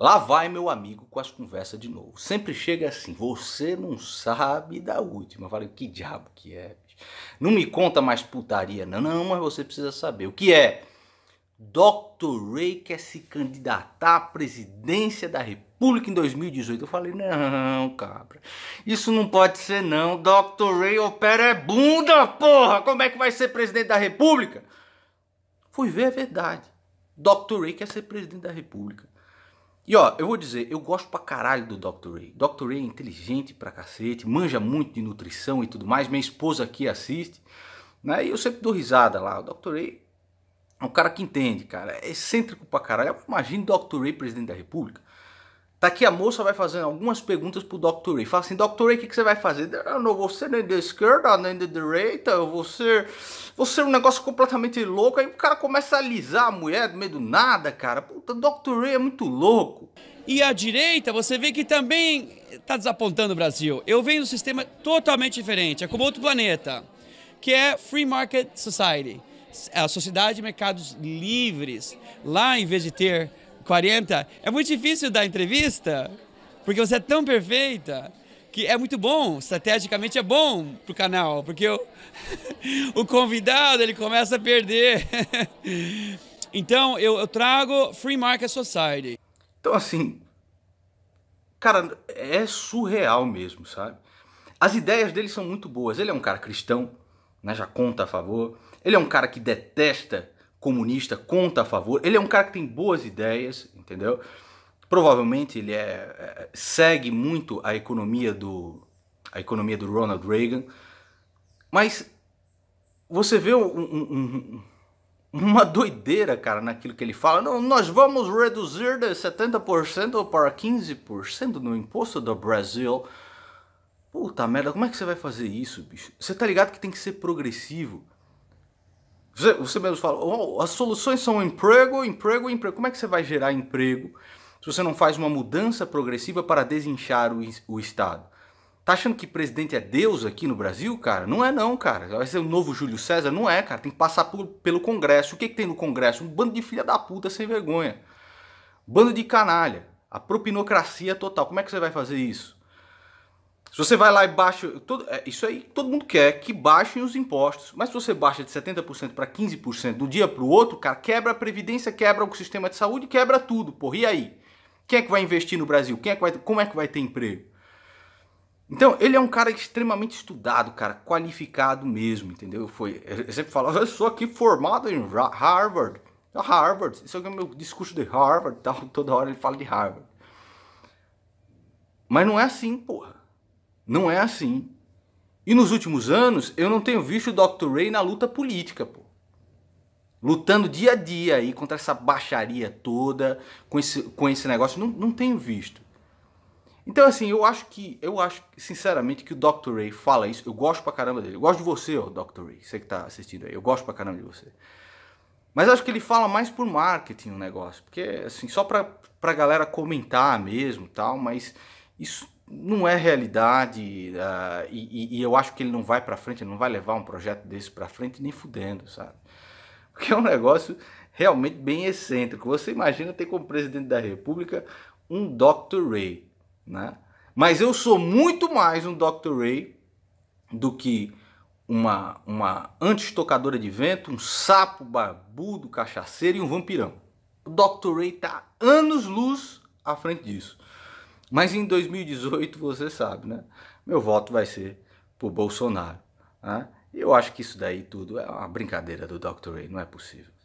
Lá vai meu amigo com as conversas de novo. Sempre chega assim, você não sabe da última. Eu falei, que diabo que é? Não me conta mais putaria, não, não, mas você precisa saber. O que é? Dr. Ray quer se candidatar à presidência da República em 2018. Eu falei, não, cabra, isso não pode ser não. Dr. Ray opera é bunda, porra! Como é que vai ser presidente da República? Fui ver a é verdade. Dr. Ray quer ser presidente da República. E ó, eu vou dizer, eu gosto pra caralho do Dr. Ray. Dr. Ray é inteligente pra cacete, manja muito de nutrição e tudo mais. Minha esposa aqui assiste, né? E eu sempre dou risada lá. O Dr. Ray é um cara que entende, cara. É excêntrico pra caralho. Imagina o Dr. Ray presidente da República. Tá aqui a moça vai fazendo algumas perguntas pro Dr. Ray. Fala assim, Dr. Ray, o que, que, você vai fazer? Eu não vou ser nem da esquerda, nem da direita, eu vou ser, vou ser um negócio completamente louco. Aí o cara começa a alisar a mulher do meio do nada, cara. Puta, Dr. Ray é muito louco. E a direita, você vê que também tá desapontando o Brasil. Eu venho de um sistema totalmente diferente, é como outro planeta, que é Free Market Society. É a sociedade de mercados livres. Lá, em vez de ter 40, é muito difícil dar entrevista, porque você é tão perfeita que é muito bom, estrategicamente é bom pro canal, porque o, o convidado ele começa a perder. então eu, eu trago Free Market Society. Então assim, cara, é surreal mesmo, sabe? As ideias dele são muito boas. Ele é um cara cristão, né? Já conta a favor. Ele é um cara que detesta comunista, conta a favor. Ele é um cara que tem boas ideias, entendeu? Provavelmente ele é, é, segue muito a economia do a economia do Ronald Reagan, mas você vê um, um, um, uma doideira, cara, naquilo que ele fala. Não, nós vamos reduzir de 70% para 15% no imposto do Brasil. Puta merda, como é que você vai fazer isso, bicho? Você tá ligado que tem que ser progressivo. Você, você mesmo fala, oh, as soluções são emprego, emprego, emprego. Como é que você vai gerar emprego se você não faz uma mudança progressiva para desinchar o, o Estado? Tá achando que presidente é Deus aqui no Brasil, cara? Não é não, cara. Vai ser o novo Júlio César? Não é, cara. Tem que passar por, pelo Congresso. O que, que tem no Congresso? Um bando de filha da puta sem vergonha. Bando de canalha. A propinocracia total. Como é que você vai fazer isso? Se você vai lá e baixa. Todo, é, isso aí todo mundo quer, que baixem os impostos. Mas se você baixa de 70% para 15% do dia para o outro, cara, quebra a Previdência, quebra o sistema de saúde, quebra tudo. Porra, e aí? Quem é que vai investir no Brasil? Quem é que vai, como é que vai ter emprego? Então, ele é um cara extremamente estudado, cara, qualificado mesmo, entendeu? Foi, eu sempre falo, eu sou aqui formado em Harvard. Harvard, isso é o meu discurso de Harvard, tal, toda hora ele fala de Harvard. Mas não é assim, porra. Não é assim. E nos últimos anos, eu não tenho visto o Dr. Ray na luta política, pô. Lutando dia a dia aí contra essa baixaria toda, com esse, com esse negócio, não, não tenho visto. Então, assim, eu acho que, eu acho, sinceramente, que o Dr. Ray fala isso. Eu gosto pra caramba dele. Eu gosto de você, ó, Dr. Ray, você que tá assistindo aí. Eu gosto pra caramba de você. Mas acho que ele fala mais por marketing o negócio. Porque, assim, só pra, pra galera comentar mesmo tal, mas isso não é realidade uh, e, e, eu acho que ele não vai para frente, ele não vai levar um projeto desse para frente nem fudendo, sabe? Porque é um negócio realmente bem excêntrico. Você imagina ter como presidente da República um Dr. Ray, né? Mas eu sou muito mais um Dr. Ray do que uma, uma antistocadora de vento, um sapo barbudo, cachaceiro e um vampirão. O Dr. Ray tá anos luz à frente disso. Mas em 2018, você sabe, né? Meu voto vai ser por Bolsonaro. Né? Eu acho que isso daí tudo é uma brincadeira do Dr. Ray, não é possível.